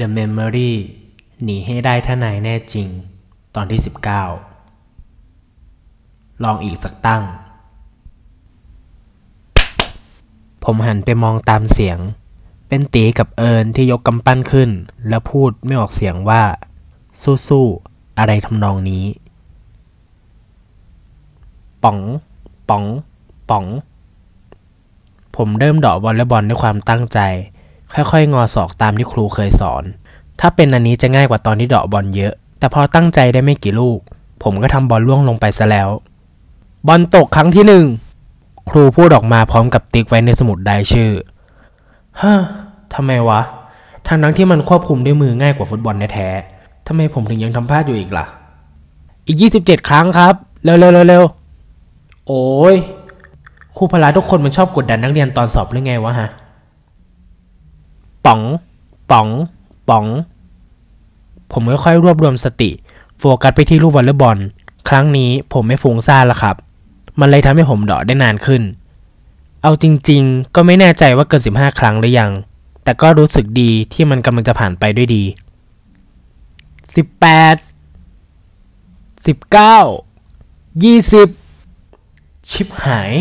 The Memory หนีให้ได้ถ้านายแน่จริง ตอนที่ 19 ลองอีกสักตั้ง ผมหันไปมองตามเสียง เป็นตีกับเอิญที่ยกกำปั้นขึ้น แล้วพูดไม่ออกเสียงว่าสู้ๆ อะไรทำนองนี้ป๋องป๋องป๋องผมเริ่มเดาะวอลเลย์บอลด้วยความตั้งใจค่อยๆงอศอกตามที่ครูเคยสอน ถ้าเป็นอันนี้จะง่ายกว่าตอนที่เดาะบอลเยอะ แต่พอตั้งใจได้ไม่กี่ลูก ผมก็ทำบอลล่วงลงไปซะแล้ว บอลตกครั้งที่หนึ่ง ครูพูดออกมาพร้อมกับติ๊กไว้ ในสมุดได้ชื่อฮ้ทำไมวะ ทางนั้นที่มันควบคุมด้วยมือง่ายกว่าฟุตบอลแท้ๆทำไมผมถึงยังทำพลาดอยู่อีกละ่ะ อีก 27 ครั้งครับ เร็วๆเร็วๆโอ้ยครูพละทุกคนมันชอบกดดันนักเรียนตอนสอบหรือไงวะฮะป๋องป๋องป๋อง ผมค่อยๆ รวบรวมสติ โฟกัสไปที่ลูกวอลเลย์บอลครั้งนี้ผมไม่ฟุ้งซ่านละครับ มันเลยทำให้ผมเดาะได้นานขึ้น เอาจริงๆก็ไม่แน่ใจว่าเกิน 15 ครั้งหรือยัง แต่ก็รู้สึกดีที่มันกำลังจะผ่านไปด้วยดี 18 19 20 ชิบหาย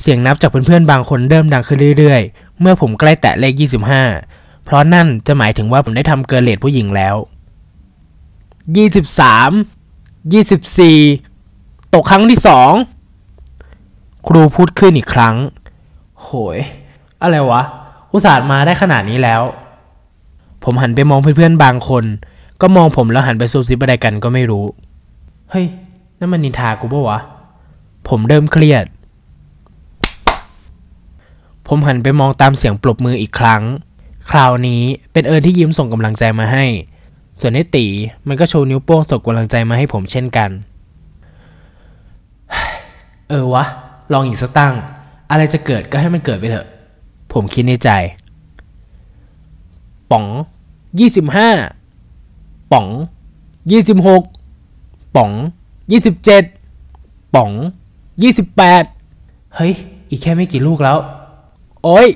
เสียงนับจากเพื่อนๆบางคนเริ่มดังขึ้นเรื่อย ๆ เมื่อผมใกล้แตะเลข 25เพราะนั่นจะหมายถึงว่าผมได้ทำเกินเลทผู้หญิงแล้ว 23 24 ตกครั้งที่สอง ครูพูดขึ้นอีกครั้ง โหย อะไรวะ อุตส่าห์มาได้ขนาดนี้แล้ว ผมหันไปมองเพื่อนๆบางคน ก็มองผมแล้วหันไปซูบซิบอะไรกันก็ไม่รู้ เฮ้ย นั่นมันนินทากูปะวะ ผมเริ่มเครียด ผมหันไปมองตามเสียงปรบมืออีกครั้งคราวนี้เป็นเอิญที่ยิ้มส่งกำลังใจมาให้ ส่วนไอ้ตีมันก็โชว์นิ้วโป้งส่งกำลังใจมาให้ผมเช่นกัน เออวะ ลองอีกสักตั้ง อะไรจะเกิดก็ให้มันเกิดไปเถอะ ผมคิดในใจ ป๋องยี่สิบห้าป๋องยี่สิบหกป๋องยี่สิบเจ็ดป๋องยี่สิบแปด เฮ้ย อีกแค่ไม่กี่ลูกแล้ว โอ้ย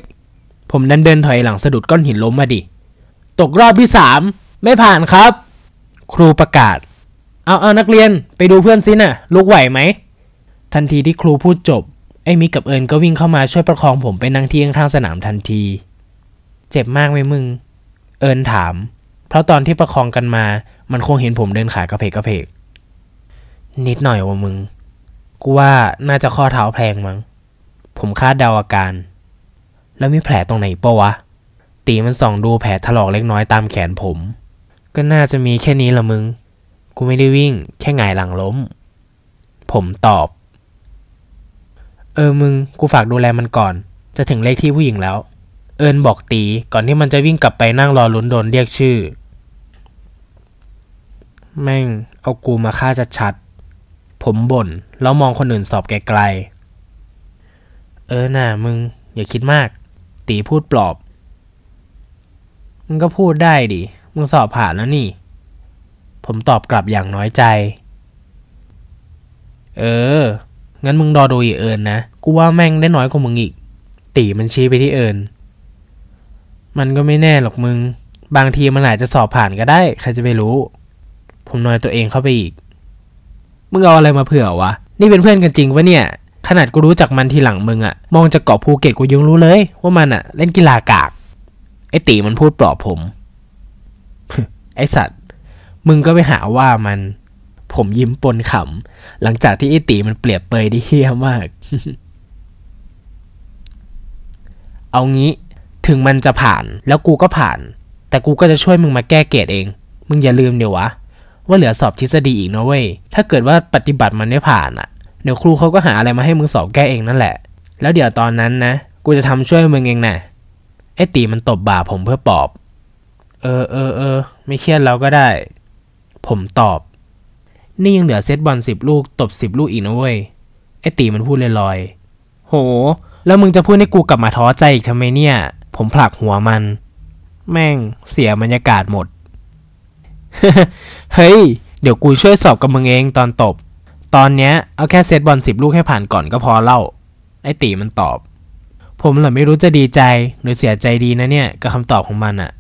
ผมนั้นเดินถอยหลังสะดุดก้อนหินล้มมาดิ ตกรอบที่สาม ไม่ผ่านครับ ครูประกาศ เอาเอานักเรียนไปดูเพื่อนซินะ่ะลูกไหวไหม ทันทีที่ครูพูดจบ ไอ้มิกับเอิญก็วิ่งเข้ามาช่วยประคองผมไปนั่งที่ข้างสนามทันที เจ็บมากไหมมึง เอิญถาม เพราะตอนที่ประคองกันมามันคงเห็นผมเดินขากระเพกกระเพกนิดหน่อยว่ะมึงกูว่าน่าจะข้อเท้าแพลงมั้งผมคาดเดาอาการแล้วมีแผลตรงไหนปะวะ ตีมันส่องดูแผลถลอกเล็กน้อยตามแขนผม ก็น่าจะมีแค่นี้ละมึง กูไม่ได้วิ่งแค่หงายหลังล้ม ผมตอบ เออมึงกูฝากดูแลมันก่อน จะถึงเลขที่ผู้หญิงแล้ว เอิญบอกตีก่อนที่มันจะวิ่งกลับไปนั่งรอลุ้นโดนเรียกชื่อ แม่งเอากูมาฆ่าจะชัด ผมบ่น แล้วมองคนอื่นสอบไกลๆเออน่ะมึงอย่าคิดมากตีพูดปลอบ มึงก็พูดได้ดิ มึงสอบผ่านแล้วนี่ ผมตอบกลับอย่างน้อยใจ เออ งั้นมึงรอดูอีเอิญนนะ กูว่าแม่งได้น้อยกว่ามึงอีก ตีมันชี้ไปที่เอิญ มันก็ไม่แน่หรอกมึง บางทีมันอาจจะสอบผ่านก็ได้ใครจะไปรู้ ผมนอยตัวเองเข้าไปอีก มึงเอาอะไรมาเผื่อวะ นี่เป็นเพื่อนกันจริงปะเนี่ยขนาดกูรู้จักมันทีหลังมึงอะมองจากเกาะภูเก็ตกูยังรู้เลย ว่ามันอะเล่นกีฬากาก ไอตีมันพูดปลอบผมไอสัตว์มึงก็ไปหาว่ามันผมยิ้มปนขำหลังจากที่ไอตีมันเปรียบเปยได้เฮี้ยมากเอางี้ ถึงมันจะผ่านแล้วกูก็ผ่าน แต่กูก็จะช่วยมึงมาแก้เกตเอง มึงอย่าลืมเดี๋ยววะ ว่าเหลือสอบทฤษฎีอีกนะเว้ยถ้าเกิดว่าปฏิบัติมันไม่ผ่านอะเดี๋ยวครูเขาก็หาอะไรมาให้มึงสอบแก้เองนั่นแหละ แล้วเดี๋ยวตอนนั้นนะ กูจะทำช่วยมึงเองนะ่ะไอ้ตีมันตบบ่าผมเพื่อปอบ เออเออเออ ไม่เครียดเราก็ได้ ผมตอบ นี่ยังเหลือเซตบอลสิบลูกตบสิบลูกอีกนะเว้ย ไอ้ตีมันพูดลอยๆโห แล้วมึงจะพูดให้กูกลับมาท้อใจอีกทำไมเนี่ย ผมผลักหัวมัน แม่งเสียบรรยากาศหมด เฮ้ยเดี๋ยวกูช่วยสอบกับมึงเองตอนตบตอนเนี้ยเอาแค่เซตบอลสิบลูกให้ผ่านก่อนก็พอเล่าไอตีมันตอบ ผมเหรอไม่รู้จะดีใจ หรือเสียใจดีนะเนี่ย กับคำตอบของมันอะ่ะ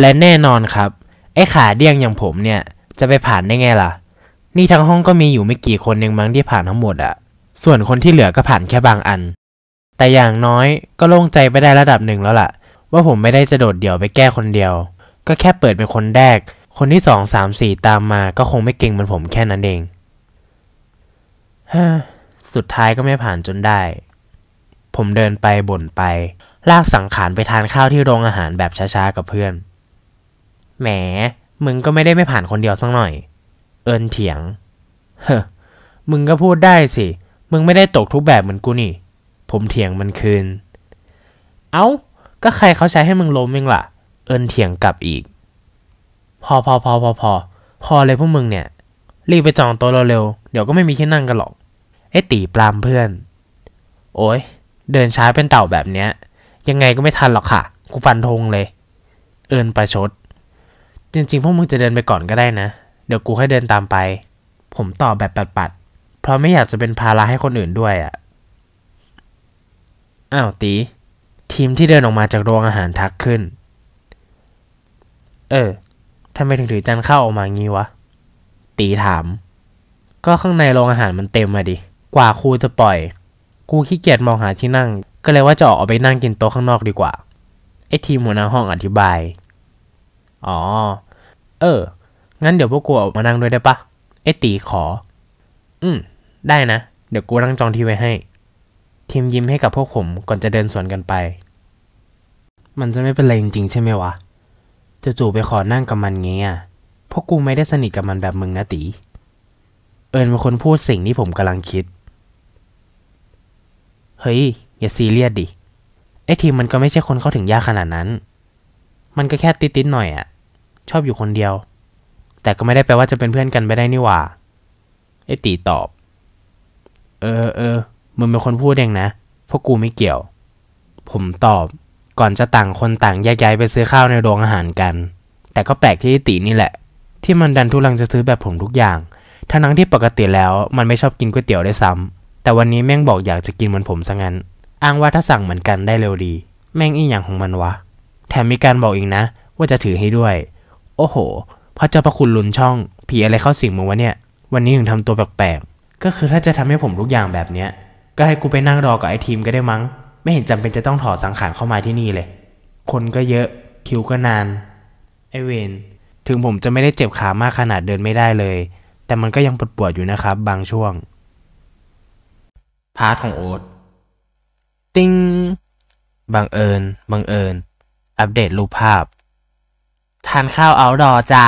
และแน่นอนครับ ไอ้ขาเดี้ยงอย่างผมเนี่ยจะไปผ่านได้ไงล่ะ นี่ทั้งห้องก็มีอยู่ไม่กี่คนเองมั้งที่ผ่านทั้งหมดอะส่วนคนที่เหลือก็ผ่านแค่บางอัน แต่อย่างน้อยก็โล่งใจไปได้ระดับหนึ่งแล้วล่ะ ว่าผมไม่ได้จะโดดเดี่ยวไปแก้คนเดียว ก็แค่เปิดเป็นคนแรกคนที่สองสามสี่ตามมาก็คงไม่เก่งเหมือนผมแค่นั้นเองฮสุดท้ายก็ไม่ผ่านจนได้ ผมเดินไปบ่นไป ลากสังขารไปทานข้าวที่โรงอาหารแบบช้าๆกับเพื่อน แหม มึงก็ไม่ได้ไม่ผ่านคนเดียวสักหน่อย เอินเถียง เฮ้มึงก็พูดได้สิ มึงไม่ได้ตกทุกแบบเหมือนกูนี่ ผมเถียงมันคืน เอา้าก็ใครเขาใช้ให้มึงล้มเองล่ะ เอินเถียงกลับอีกพอพอพอพอพอพอเลยพวกมึงเนี่ย รีบไปจองโต๊ะเร็วเดี๋ยวก็ไม่มีที่นั่งกันหรอกไอ้ตีปรามเพื่อน โอ้ยเดินช้าเป็นเต่าแบบเนี้ย ยังไงก็ไม่ทันหรอกค่ะกูฟันธงเลยเอินประชด จริงๆพวกมึงจะเดินไปก่อนก็ได้นะเดี๋ยวกูให้เดินตามไป ผมตอบแบบปัดๆเพราะไม่อยากจะเป็นภาระให้คนอื่นด้วยอะ่ะอ้าวตี ทีมที่เดินออกมาจากโรงอาหารทักขึ้น เออทำไมถึงถือจานข้าวออกมางี้วะ ตีถาม ก็ข้างในโรงอาหารมันเต็มมาดิ กว่าครูจะปล่อย กูขี้เกียจมองหาที่นั่ง ก็เลยว่าจะออกไปนั่งกินโต๊ะข้างนอกดีกว่าไอ้ทีมหัวหน้าห้องอธิบาย อ๋อ เออ งั้นเดี๋ยวพวกกูออกมานั่งด้วยได้ปะไอ้ตีขอ อืมได้นะ เดี๋ยวกูนั่งจองที่ไว้ให้ทีมยิ้มให้กับพวกผมก่อนจะเดินสวนกันไป มันจะไม่เป็นไรจริงๆใช่ไหมวะจะจู่ไปขอนั่งกับมันเงี้ยพวกกูไม่ได้สนิทกับมันแบบมึงนะตี เอิญเป็นคนพูดสิ่งที่ผมกำลังคิด เฮ้ยอย่าซีเรียสดิ ไอทีมมันก็ไม่ใช่คนเข้าถึงยากขนาดนั้น มันก็แค่ติดติดหน่อยอะชอบอยู่คนเดียว แต่ก็ไม่ได้แปลว่าจะเป็นเพื่อนกันไปได้นี่หว่าไอตีตอบ เออเออมึงเป็นคนพูดเองนะพวกกูไม่เกี่ยว ผมตอบก่อนจะต่างคนต่างแยกย้ายไปซื้อข้าวในโรงอาหารกัน แต่ก็แปลกที่ตีนี่แหละ ที่มันดันทุลังจะซื้อแบบผมทุกอย่าง ทั้งที่ปกติแล้วมันไม่ชอบกินก๋วยเตี๋ยวได้ซ้ำแต่วันนี้แม่งบอกอยากจะกินเหมือนผมซะงั้น อ้างว่าถ้าสั่งเหมือนกันได้เร็วดี แม่งอีหยังของมันวะ แถมมีการบอกอีกนะ ว่าจะถือให้ด้วย โอ้โหพระเจ้าประคุณลุนช่องผีอะไรเข้าสิงมึงวะเนี่ย วันนี้ถึงทำตัวแปลกๆก็คือถ้าจะทำให้ผมทุกอย่างแบบเนี้ยก็ให้กูไปนั่งรอกับไอ้ทีมก็ได้มั้งไม่เห็นจำเป็นจะต้องถอดสังขารเข้ามาที่นี่เลย คนก็เยอะ คิวก็นานไอเวน ถึงผมจะไม่ได้เจ็บขามากขนาดเดินไม่ได้เลย แต่มันก็ยังปวดปวดอยู่นะครับบางช่วงพาร์ทของโอ๊ตติ้งบังเอิญบังเอิญอัปเดตรูปภาพ ทานข้าวเอาดอจ้า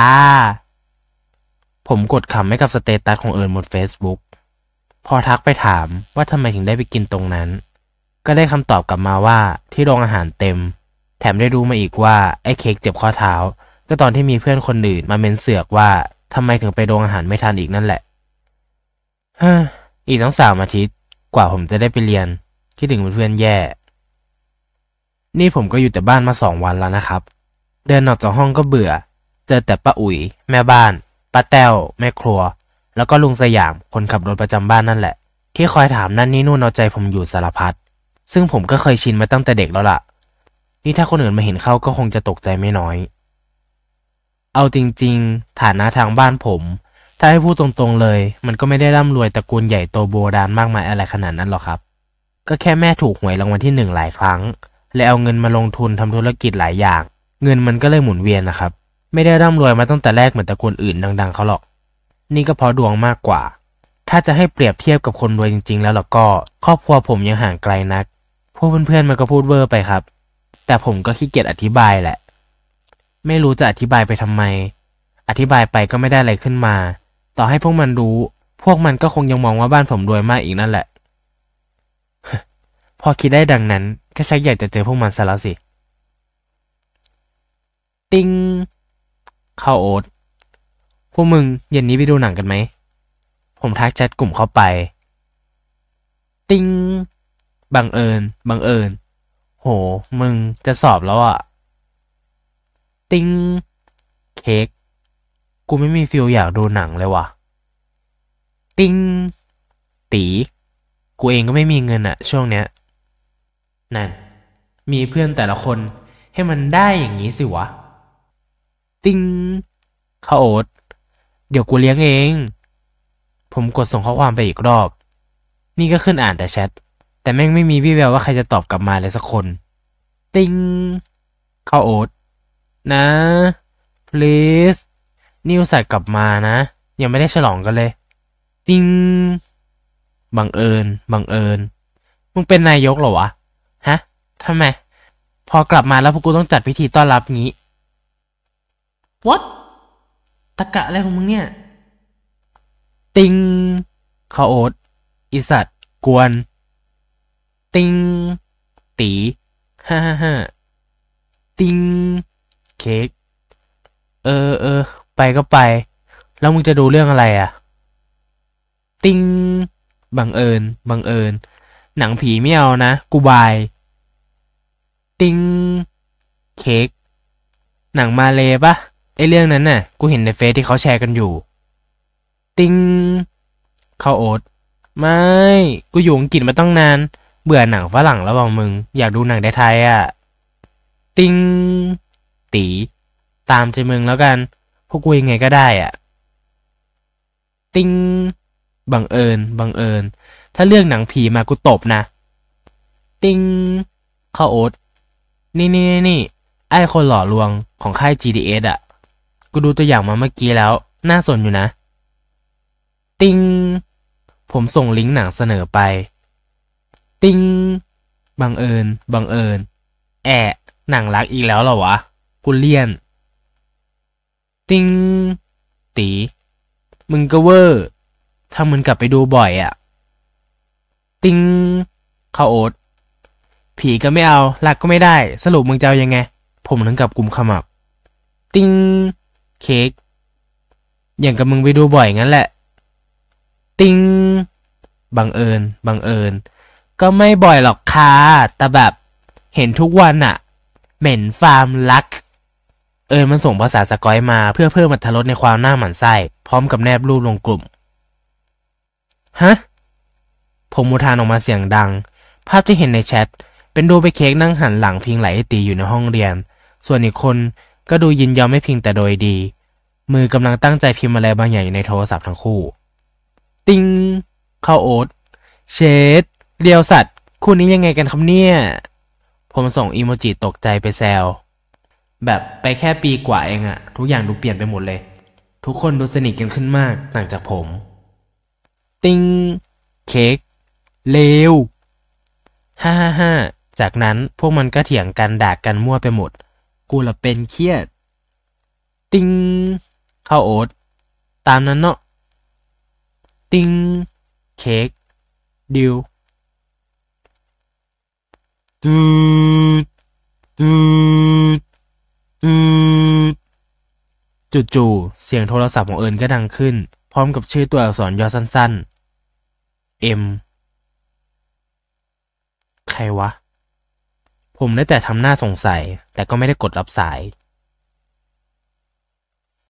ผมกดขำให้กับสเตตัสของเอิญบน Facebook พอทักไปถามว่าทำไมถึงได้ไปกินตรงนั้นก็ได้คำตอบกลับมาว่า ที่โรงอาหารเต็ม แถมได้รู้มาอีกว่า ไอ้เค้กเจ็บข้อเท้า ก็ตอนที่มีเพื่อนคนอื่นมาเมนเสือกว่าทำไมถึงไปโรงอาหารไม่ทันอีกนั่นแหละฮอีกทั้งสามอาทิตย์กว่าผมจะได้ไปเรียน คิดถึงเพื่อนแย่ นี่ผมก็อยู่แต่บ้านมาสองวันแล้วนะครับ เดินออกจากห้องก็เบื่อ เจอแต่ป้าอุ๋ย แม่บ้านป้าแต้วแม่ครัว แล้วก็ลุงสยามคนขับรถประจำบ้านนั่นแหละที่คอยถามนั่นนี่นู่นเอาใจผมอยู่สารพัดซึ่งผมก็เคยชินมาตั้งแต่เด็กแล้วละ่ะ นี่ถ้าคนอื่นมาเห็นเข้าก็คงจะตกใจไม่น้อย เอาจริงๆ ฐานะทางบ้านผม ถ้าให้พูดตรงๆเลย มันก็ไม่ได้ร่ำรวยตระกูลใหญ่โตโบราณมากมายอะไรขนาดนั้นหรอกครับ ก็แค่แม่ถูกหวยรางวัลที่หนึ่งหลายครั้ง และเอาเงินมาลงทุนทำธุรกิจหลายอย่าง เงินมันก็เลยหมุนเวียนนะครับไม่ได้ร่ำรวยมาตั้งแต่แรกเหมือนตระกูลอื่นดัง ๆเขาหรอก นี่ก็เพราะดวงมากกว่า ถ้าจะให้เปรียบเทียบกับคนรวยจริงๆ แล้วล่ะก็ ครอบครัวผมยังห่างไกลนักพวกเพื่อนๆมันก็พูดเวอร์ไปครับ แต่ผมก็ขี้เกียจอธิบายแหละ ไม่รู้จะอธิบายไปทำไม อธิบายไปก็ไม่ได้อะไรขึ้นมา ต่อให้พวกมันรู้ พวกมันก็คงยังมองว่าบ้านผมรวยมากอีกนั่นแหละพอคิดได้ดังนั้นก็ชักอยากจะเจอพวกมันซะแล้วสิ ติงเข้าโอ๊ตพวกมึงเย็นนี้ไปดูหนังกันไหมผมทักแชทกลุ่มเข้าไป ติงบังเอิญบังเอิญโห มึงจะสอบแล้วอะติ้งเค้กกูไม่มีฟิลอยากดูหนังเลยว่ะ ติ้งตี กูเองก็ไม่มีเงินอะช่วงเนี้ย นั่น มีเพื่อนแต่ละคนให้มันได้อย่างนี้สิวะ ติ้งข้าโอ๊ตเดี๋ยวกูเลี้ยงเอง ผมกดส่งข้อความไปอีกรอบ นี่ก็ขึ้นอ่านแต่แชทแต่แม่งไม่มีวี่แววว่าใครจะตอบกลับมาเลยสักคน ติงเข้าโอ๊ตนะ please นิวสัตกลับมานะ ยังไม่ได้ฉลองกันเลย ติงบังเอิญ บังเอิญ มึงเป็นนายกเหรอวะ ฮะทำไม พอกลับมาแล้วพวกกูต้องจัดพิธีต้อนรับงี้ what ตะกะอะไรของมึงเนี่ย ติงข้าโอ๊ตอิสัตกวนติง ตี ฮ่าฮ่าาติง เค้ก เออเออไปก็ไป แล้วมึงจะดูเรื่องอะไรอ่ะติงบังเอิญ บังเอิญ หนังผีไม่เอานะ กูบาย ติง เค้ก หนังมาเลยปะไอเรื่องนั้นน่ะ กูเห็นในเฟซที่เขาแชร์กันอยู่ ติงเข้าโอด ไม่ กูอยู่อังกฤษมาตั้งนานเบื่อหนังฝรั่งแล้วบอกมึง อยากดูหนังไทยอ่ะติงตี ตามใจมึงแล้วกันพวกกูยังไงก็ได้อ่ะติงบังเอิญบังเอิญถ้าเรื่องหนังผีมากูตบนะ ติงข้าโอ๊ตนี่นี่นี่ไอคนหล่อลวงของค่าย GDS อ่ะกูดูตัวอย่างมาเมื่อกี้แล้วน่าสนอยู่นะ ติงผมส่งลิงก์หนังเสนอไปติ้งบังเอิญ บังเอิญ แอะหนังรักอีกแล้วเหรอวะ กูเลียน ติ้งตีมึงก็เวอร์ถ้ามึงกลับไปดูบ่อยอะ่ะติ้งข้าโอ๊ตผีก็ไม่เอาหลักก็ไม่ได้ สรุปมึงจะเอายังไง ผมถึงกับกลุ่มขมับ ติ้งเค้ก อย่างกับมึงไปดูบ่อยงั้นแหละ ติ้งบังเอิญ บังเอิญก็ไม่บ่อยหรอกค่ะแต่แบบ เห็นทุกวันอะเหม็นฟาร์มลัก เออ มันส่งภาษาสกอยมาเพื่อเพิ่มมัตรสในความหน้าหมันไส้พร้อมกับแนบรูปลงกลุ่มฮะ ผมมุทานออกมาเสียงดัง ภาพที่เห็นในแชท เป็นดูไปเค้กนั่งหันหลังพิงไหลตีอยู่ในห้องเรียน ส่วนอีกคนก็ดูยินยอมไม่พิงแต่โดยดีมือกำลังตั้งใจพิมพ์อะไรบางอย่างอยู่ในโทรศัพท์ทั้งคู่ติ้งเข้าโอ๊ตเชดเดียวสัตว์คู่นี้ยังไงกันครับเนี่ย ผมส่งอีโมจิตกใจไปแซว แบบไปแค่ปีกว่าเองอะทุกอย่างดูเปลี่ยนไปหมดเลย ทุกคนดูสนิทกันขึ้นมากต่างจากผม ติงเค้กเลว ฮ่าฮ่าฮ่าจากนั้นพวกมันก็เถียงกันด่ากกันมั่วไปหมด กูละเป็นเครียด ติงเข้าโอ๊ตตามนั้นเนาะ ติงเค้กดิวตืดตืดตืดจู่ๆ เสียงโทรศัพท์ของเอิญก็ดังขึ้น พร้อมกับชื่อตัวอักษรย่อสั้น ๆ M ใครวะ ผมได้แต่ทำหน้าสงสัย แต่ก็ไม่ได้กดรับสาย